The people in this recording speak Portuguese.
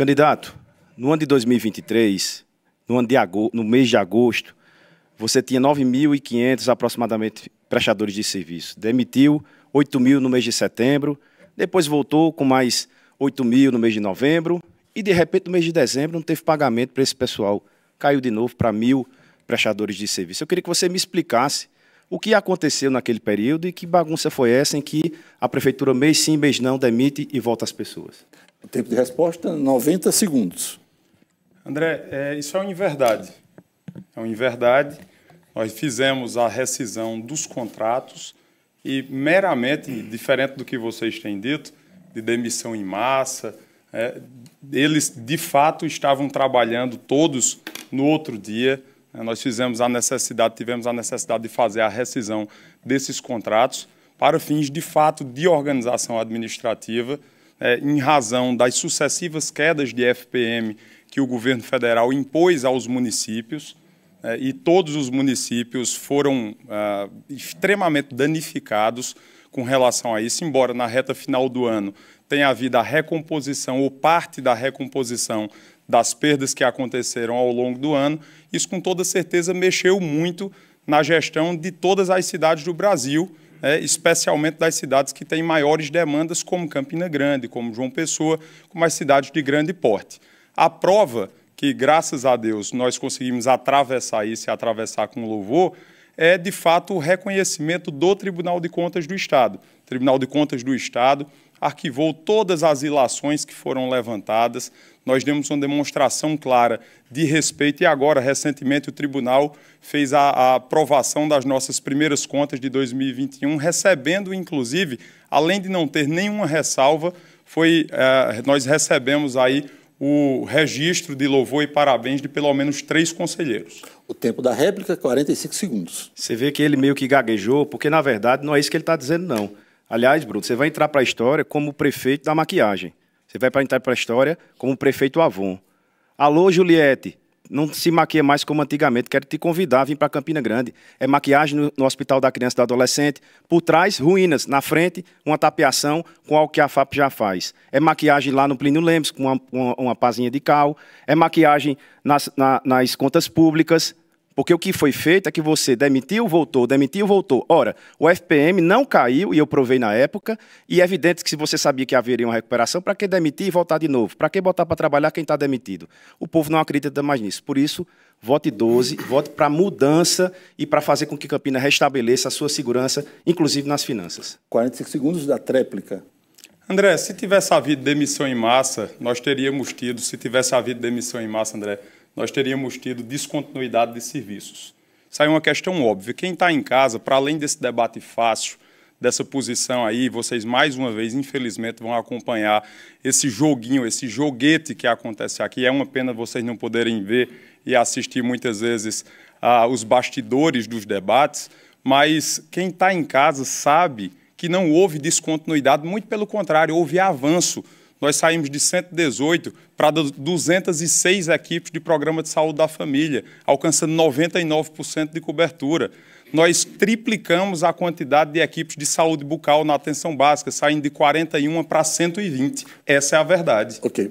Candidato, no ano de 2023, no, ano de agosto, no mês de agosto, você tinha 9.500 aproximadamente prestadores de serviço. Demitiu 8 mil no mês de setembro, depois voltou com mais 8 mil no mês de novembro, e de repente no mês de dezembro não teve pagamento para esse pessoal. Caiu de novo para mil prestadores de serviço. Eu queria que você me explicasse o que aconteceu naquele período e que bagunça foi essa em que a prefeitura mês sim, mês não demite e volta as pessoas? O tempo de resposta, 90 segundos. André, é, isso é uma inverdade. É uma inverdade. Nós fizemos a rescisão dos contratos e meramente, diferente do que vocês têm dito, de demissão em massa, é, eles de fato estavam trabalhando todos no outro dia, né, nós fizemos a necessidade, tivemos a necessidade de fazer a rescisão desses contratos para fins de fato de organização administrativa, né, em razão das sucessivas quedas de FPM que o governo federal impôs aos municípios, né, e todos os municípios foram ah, extremamente danificados com relação a isso, embora na reta final do ano tenha havido a recomposição ou parte da recomposição das perdas que aconteceram ao longo do ano. Isso, com toda certeza, mexeu muito na gestão de todas as cidades do Brasil, né, especialmente das cidades que têm maiores demandas, como Campina Grande, como João Pessoa, como as cidades de grande porte. A prova que, graças a Deus, nós conseguimos atravessar isso e atravessar com louvor é, de fato, o reconhecimento do Tribunal de Contas do Estado. O Tribunal de Contas do Estado arquivou todas as ilações que foram levantadas. Nós demos uma demonstração clara de respeito e agora, recentemente, o tribunal fez a, a aprovação das nossas primeiras contas de 2021, recebendo, inclusive, além de não ter nenhuma ressalva, foi eh, nós recebemos aí o registro de louvor e parabéns de pelo menos três conselheiros. O tempo da réplica, 45 segundos. Você vê que ele meio que gaguejou, porque na verdade não é isso que ele está dizendo, não. Aliás, Bruno, você vai entrar para a história como prefeito da maquiagem. Você vai entrar para a história como prefeito Avon. Alô, Juliette, não se maquia mais como antigamente. Quero te convidar a vir para Campina Grande. É maquiagem no, no, Hospital da Criança e do Adolescente. Por trás, ruínas. Na frente, uma tapeação com algo que a FAP já faz. É maquiagem lá no Plínio Lemos, com uma, uma, uma pazinha de cal. É maquiagem nas, na, nas contas públicas. Porque o que foi feito é que você demitiu, voltou, demitiu, voltou. Ora, o FPM não caiu, e eu provei na época, e é evidente que se você sabia que haveria uma recuperação, para que demitir e voltar de novo? Para que botar para trabalhar quem está demitido? O povo não acredita mais nisso. Por isso, vote 12, vote para mudança e para fazer com que Campina restabeleça a sua segurança, inclusive nas finanças. 45 segundos da tréplica. André, se tivesse havido demissão em massa, nós teríamos tido, se tivesse havido demissão em massa, André, nós teríamos tido descontinuidade de serviços. saiu uma questão óbvia. Quem está em casa, para além desse debate fácil, dessa posição aí, vocês mais uma vez, infelizmente, vão acompanhar esse joguinho, esse joguete que acontece aqui. É uma pena vocês não poderem ver e assistir muitas vezes ah, os bastidores dos debates, mas quem está em casa sabe que não houve descontinuidade, muito pelo contrário, houve avanço nós saímos de 118 para 206 equipes de programa de saúde da família, alcançando 99% de cobertura. Nós triplicamos a quantidade de equipes de saúde bucal na atenção básica, saindo de 41 para 120. Essa é a verdade. Ok.